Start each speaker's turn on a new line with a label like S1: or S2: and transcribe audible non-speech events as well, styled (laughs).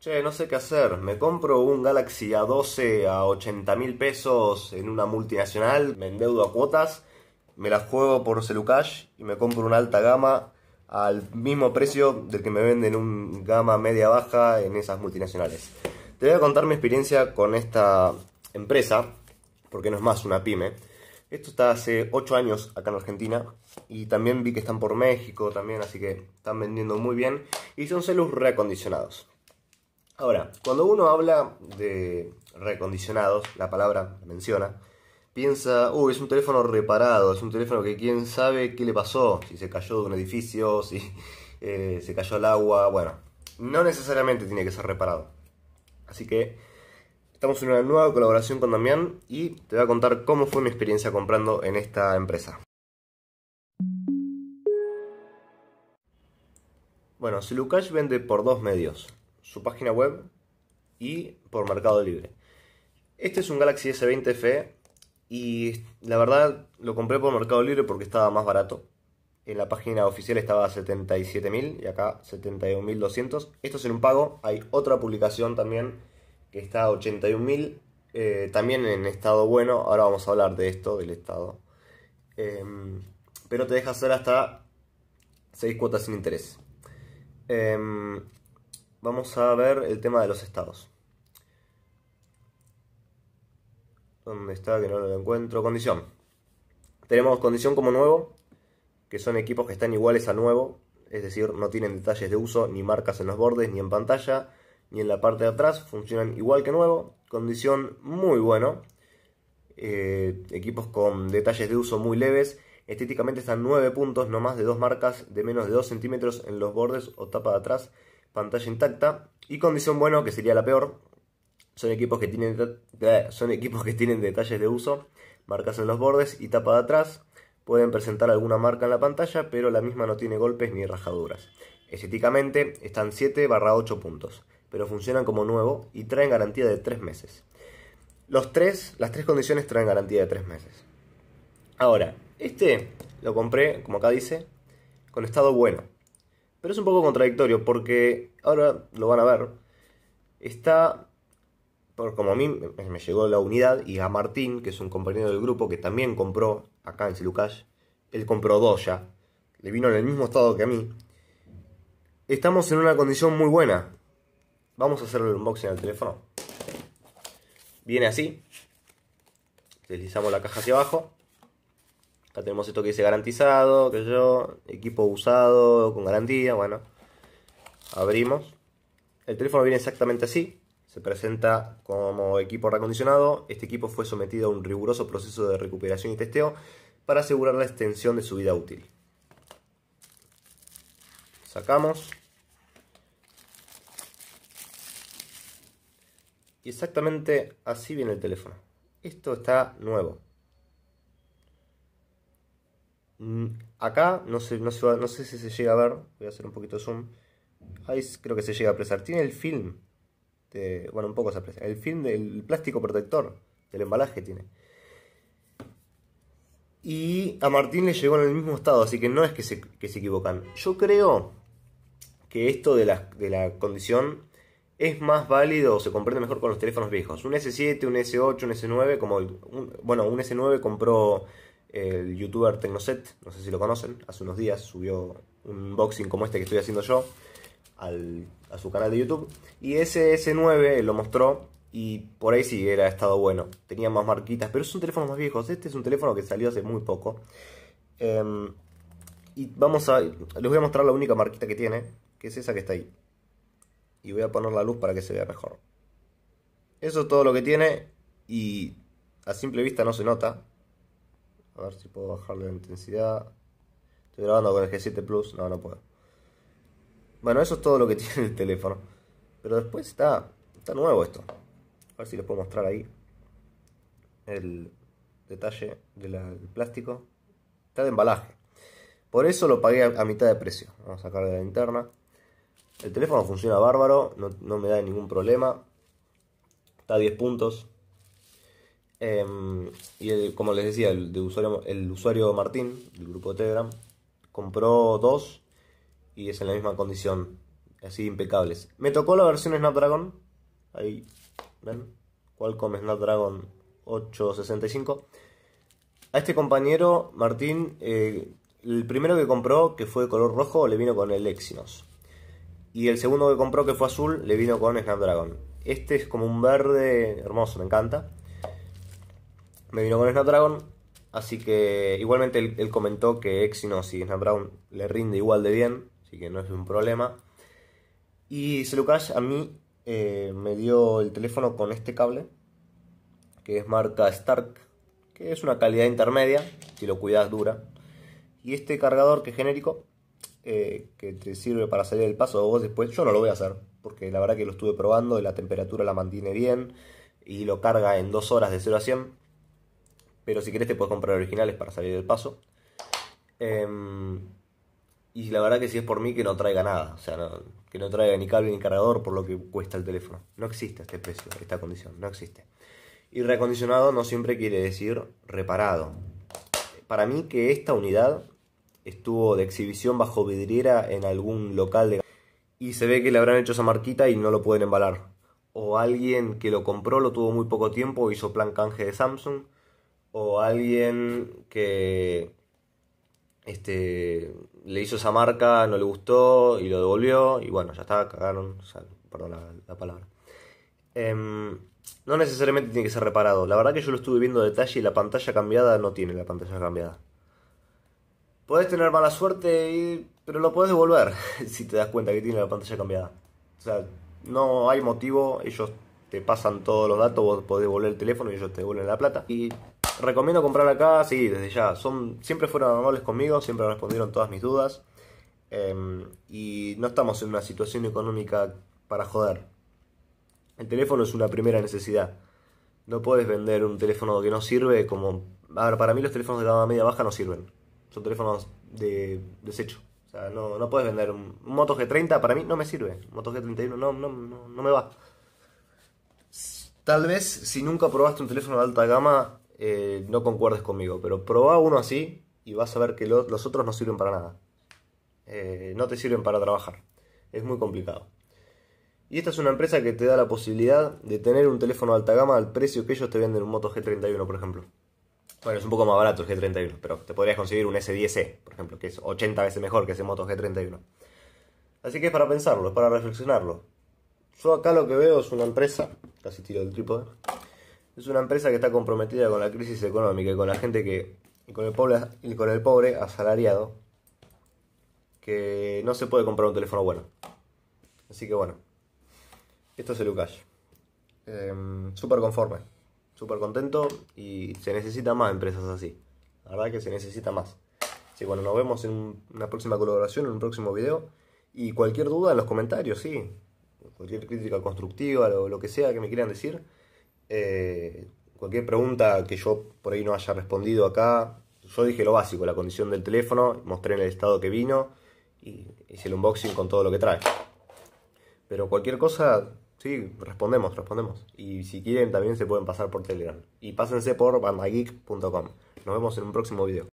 S1: Che, no sé qué hacer. ¿Me compro un Galaxy A12 a 80 mil pesos en una multinacional? ¿Me endeudo a cuotas? ¿Me las juego por Celucash y me compro una alta gama al mismo precio del que me venden un gama media-baja en esas multinacionales? Te voy a contar mi experiencia con esta empresa, porque no es más una pyme. Esto está hace 8 años acá en Argentina y también vi que están por México también, así que están vendiendo muy bien y son celus reacondicionados. Ahora, cuando uno habla de recondicionados, la palabra menciona, piensa, uy, es un teléfono reparado, es un teléfono que quién sabe qué le pasó, si se cayó de un edificio, (laughs) si eh, se cayó al agua, bueno, no necesariamente tiene que ser reparado. Así que estamos en una nueva colaboración con Damián y te voy a contar cómo fue mi experiencia comprando en esta empresa. Bueno, Silucash vende por dos medios, su página web y por Mercado Libre. Este es un Galaxy S20 FE y la verdad lo compré por Mercado Libre porque estaba más barato. En la página oficial estaba a 77.000 y acá 71.200. Esto es en un pago. Hay otra publicación también que está a 81.000, eh, también en estado bueno. Ahora vamos a hablar de esto, del estado. Em, pero te deja hacer hasta 6 cuotas sin interés. Em, vamos a ver el tema de los estados. ¿Dónde está? Que no lo encuentro. Condición. Tenemos condición como nuevo, que son equipos que están iguales a nuevo, es decir, no tienen detalles de uso, ni marcas en los bordes, ni en pantalla, ni en la parte de atrás, funcionan igual que nuevo. Condición muy bueno. Eh, equipos con detalles de uso muy leves. Estéticamente están 9 puntos, no más de 2 marcas de menos de 2 centímetros en los bordes o tapa de atrás pantalla intacta. Y condición bueno, que sería la peor. Son equipos que tienen, son equipos que tienen detalles de uso, marcas en los bordes y tapa de atrás. Pueden presentar alguna marca en la pantalla, pero la misma no tiene golpes ni rajaduras. Estéticamente están 7 barra 8 puntos, pero funcionan como nuevo y traen garantía de 3 meses. Los tres, las tres condiciones traen garantía de 3 meses. Ahora, este lo compré, como acá dice, con estado bueno. Pero es un poco contradictorio porque ahora lo van a ver. Está, por, como a mí me llegó la unidad y a Martín, que es un compañero del grupo que también compró acá en Silucash, él compró dos ya. Le vino en el mismo estado que a mí. Estamos en una condición muy buena. Vamos a hacer el unboxing al teléfono. Viene así. Deslizamos la caja hacia abajo. Ya tenemos esto que dice garantizado, que yo, equipo usado, con garantía, bueno. Abrimos. El teléfono viene exactamente así. Se presenta como equipo reacondicionado. Este equipo fue sometido a un riguroso proceso de recuperación y testeo para asegurar la extensión de su vida útil. Sacamos. Y exactamente así viene el teléfono. Esto está nuevo. Mm, acá, no sé, no, no sé si se llega a ver, voy a hacer un poquito de zoom. Ahí creo que se llega a apreciar. Tiene el film, bueno, un poco se aprecia. El film del plástico protector, del embalaje tiene. Y a Martín le llegó en el mismo estado, así que no es que se, que se equivocan. Yo creo que esto de la, de la condición es más válido o se comprende mejor con los teléfonos viejos. Un S7, un S8, un S9, como bueno, un S9 compró el youtuber Tecnoset, no sé si lo conocen, hace unos días subió un unboxing como este que estoy haciendo yo a su canal de YouTube. Y ese S9 lo mostró y por ahí sí era estado bueno. Tenía más marquitas, pero es un teléfono más viejo. Este es un teléfono que salió hace muy poco. Em, y vamos a. Les voy a mostrar la única marquita que tiene, que es esa que está ahí. Y voy a poner la luz para que se vea mejor. Eso es todo lo que tiene y a simple vista no se nota, a ver si puedo bajarle la intensidad. Estoy grabando con el G7 Plus. No, no puedo. Bueno, eso es todo lo que (laughs) tiene el teléfono. Pero después está, está nuevo esto. A ver si les puedo mostrar ahí el detalle del plástico. Está de embalaje. Por eso lo pagué a, mitad de precio. Vamos a sacarle la interna. El teléfono funciona bárbaro, no, no me da ningún problema. Está a 10 puntos, Em, y como les decía, el, usuario, el usuario Martín, del grupo de Telegram, compró dos y es en la misma condición, así impecables. Me tocó la versión Snapdragon, ahí, ¿ven? Qualcomm Snapdragon 865. A este compañero, Martín, eh, el primero que compró, que fue de color rojo, le vino con el Exynos. Y el segundo que compró, que fue azul, le vino con Snapdragon. Este es como un verde hermoso, me encanta me vino con Snapdragon. Así que igualmente él, comentó que Exynos y Snapdragon le rinde igual de bien, así que no es un problema. Y Celucash a mí eh, me dio el teléfono con este cable, que es marca Stark, que es una calidad intermedia, si lo cuidas dura. Y este cargador que es genérico, eh, que te sirve para salir del paso vos después, yo no lo voy a hacer, porque la verdad que lo estuve probando, la temperatura la mantiene bien y lo carga en dos horas de 0 a 100 pero si querés te puedes comprar originales para salir del paso. Em, y la verdad que si es por mí que no traiga nada. O sea, que no traiga ni cable ni cargador por lo que cuesta el teléfono. No existe este precio, esta condición. No existe. Y reacondicionado no siempre quiere decir reparado. Para mí que esta unidad estuvo de exhibición bajo vidriera en algún local de... Y se ve que le habrán hecho esa marquita y no lo pueden embalar. O alguien que lo compró lo tuvo muy poco tiempo, hizo plan canje de Samsung o alguien que este, le hizo esa marca, no le gustó y lo devolvió y bueno, ya está, cagaron, perdón la, palabra. Em, no necesariamente tiene que ser reparado. La verdad que yo lo estuve viendo detalle y la pantalla cambiada no tiene la pantalla cambiada. Podés tener mala suerte, y... pero lo podés devolver (laughs) si te das cuenta que tiene la pantalla cambiada. O sea, no hay motivo, ellos te pasan todos los datos, vos podés devolver el teléfono y ellos te devuelven la plata. Y Recomiendo comprar acá, sí, desde ya. Son, siempre fueron amables conmigo, siempre respondieron todas mis dudas. Em, y no estamos en una situación económica para joder. El teléfono es una primera necesidad. No puedes vender un teléfono que no sirve como... A ver, para mí los teléfonos de gama media baja no sirven. Son teléfonos de desecho. O sea, no, no puedes vender un, Moto G30, para mí no me sirve. Moto G31 no, no, no me va. Tal vez si nunca probaste un teléfono de alta gama, eh, no concuerdes conmigo, pero probá uno así y vas a ver que los otros no sirven para nada. Eh, no te sirven para trabajar. Es muy complicado. Y esta es una empresa que te da la posibilidad de tener un teléfono alta gama al precio que ellos te venden un Moto G31, por ejemplo. Bueno, es un poco más barato el G31, pero te podrías conseguir un S10e, por ejemplo, que es 80 veces mejor que ese Moto G31. Así que es para pensarlo, es para reflexionarlo. Yo acá lo que veo es una empresa, casi tiro del trípode, es una empresa que está comprometida con la crisis económica y con la gente que. con el pobre, con el pobre asalariado que no se puede comprar un teléfono bueno. Así que bueno, esto es el Ucash. Em, súper conforme, súper contento y se necesita más empresas así. La verdad que se necesita más. Así que bueno, nos vemos en una próxima colaboración, en un próximo video. Y cualquier duda en los comentarios, sí. Cualquier crítica constructiva, lo que sea que me quieran decir eh, cualquier pregunta que yo por ahí no haya respondido acá, yo dije lo básico, la condición del teléfono, mostré en el estado que vino y hice el unboxing con todo lo que trae. Pero cualquier cosa, sí, respondemos, respondemos. Y si quieren también se pueden pasar por Telegram. Y pásense por bandageek.com. Nos vemos en un próximo video.